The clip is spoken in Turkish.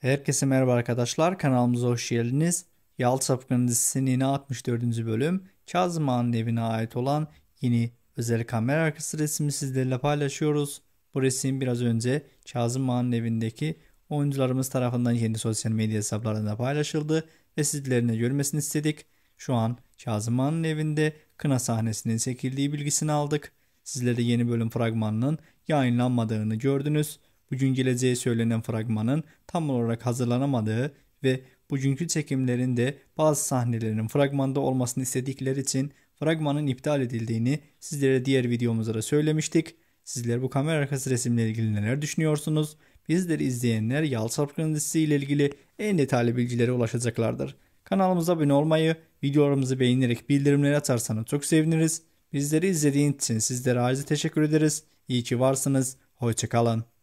Herkese merhaba arkadaşlar. Kanalımıza hoş geldiniz. Yalçı dizisinin yine 64. bölüm Kazım Ağa'nın evine ait olan yeni özel kamera arkası resmini sizlerle paylaşıyoruz. Bu resim biraz önce Kazım Ağa'nın evindeki oyuncularımız tarafından kendi sosyal medya hesaplarında paylaşıldı ve sizlerine görmesini istedik. Şu an Kazım Ağa'nın evinde kına sahnesinin çekildiği bilgisini aldık. Sizlere yeni bölüm fragmanının yayınlanmadığını gördünüz bugün geleceği söylenen fragmanın tam olarak hazırlanamadığı ve bugünkü çekimlerinde bazı sahnelerin fragmanda olmasını istedikleri için fragmanın iptal edildiğini sizlere diğer videomuzda da söylemiştik. Sizler bu kamera arkası resimle ilgili neler düşünüyorsunuz? Bizleri izleyenler Yal Sarpkın ile ilgili en detaylı bilgilere ulaşacaklardır. Kanalımıza abone olmayı, videolarımızı beğenerek bildirimleri atarsanız çok seviniriz. Bizleri izlediğiniz için sizlere ayrıca teşekkür ederiz. İyi ki varsınız. Hoşçakalın.